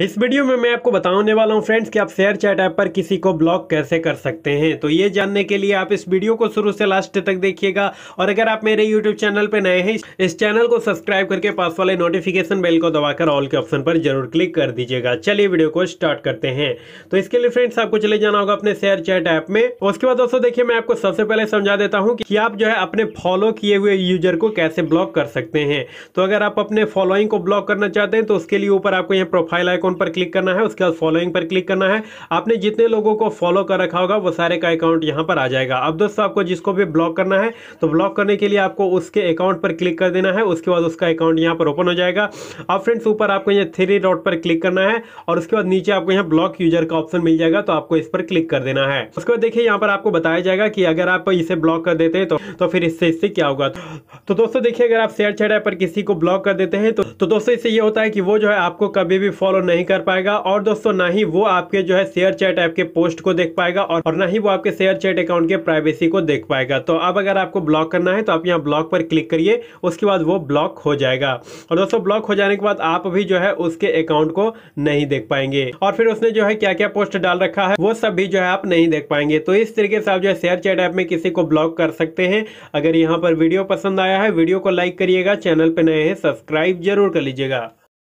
इस वीडियो में मैं आपको बताने वाला हूं फ्रेंड्स कि आप शेयर चैट ऐप पर किसी को ब्लॉक कैसे कर सकते हैं तो ये जानने के लिए आप इस वीडियो को शुरू से लास्ट तक देखिएगा और अगर आप मेरे यूट्यूब चैनल पर नए हैं इस चैनल को सब्सक्राइब करके पास वाले नोटिफिकेशन बेल को दबाकर ऑल के ऑप्शन पर जरूर क्लिक कर दीजिएगा चलिए वीडियो को स्टार्ट करते हैं तो इसके लिए फ्रेंड्स आपको चले जाना होगा अपने शेयर चैट ऐप में उसके बाद दोस्तों देखिए मैं आपको सबसे पहले समझा देता हूँ कि आप जो है अपने फॉलो किए हुए यूजर को कैसे ब्लॉक कर सकते हैं तो अगर आप अपने फॉलोइंग को ब्लॉक करना चाहते हैं तो उसके लिए ऊपर आपको यहाँ प्रोफाइल आइकोन आइकॉन पर क्लिक करना है उसके बाद फॉलोइंग पर क्लिक करना है आपने जितने लोगों को फॉलो कर रखा होगा वो सारे का अकाउंट यहाँ पर आ जाएगा अब दोस्तों आपको जिसको भी ब्लॉक करना है तो ब्लॉक करने के लिए आपको उसके अकाउंट पर क्लिक कर देना है उसके बाद उसका अकाउंट यहाँ पर ओपन हो जाएगा अब फ्रेंड्स ऊपर आपको यहाँ थ्री डॉट पर क्लिक करना है और उसके बाद नीचे आपको यहाँ ब्लॉक यूजर का ऑप्शन मिल जाएगा तो आपको इस पर क्लिक कर देना है उसके बाद देखिए यहाँ पर आपको बताया जाएगा कि अगर आप इसे ब्लॉक कर देते हैं तो, तो फिर इससे इससे क्या होगा तो दोस्तों देखिए अगर आप शेयर छेड़ पर किसी को ब्लॉक कर देते हैं तो, तो दोस्तों इससे ये होता है कि वो जो है आपको कभी भी फॉलो नहीं नहीं कर पाएगा और दोस्तों ना ही वो आपके जो है शेयर चैट ऐप के पोस्ट को देख पाएगा और ना ही वो आपके शेयर चैट अकाउंट के प्राइवेसी को देख पाएगा तो अब अगर आपको ब्लॉक करना है तो आप यहाँ ब्लॉक पर क्लिक करिए उसके बाद वो ब्लॉक हो जाएगा और दोस्तों ब्लॉक हो जाने के बाद आप भी जो है उसके अकाउंट को नहीं देख पाएंगे और फिर उसने जो है क्या क्या पोस्ट डाल रखा है वो सब भी जो है आप नहीं देख पाएंगे तो इस तरीके से आप जो है शेयर चैट ऐप में किसी को ब्लॉक कर सकते हैं अगर यहाँ पर वीडियो पसंद आया है वीडियो को लाइक करिएगा चैनल पर नए हैं सब्सक्राइब जरूर कर लीजिएगा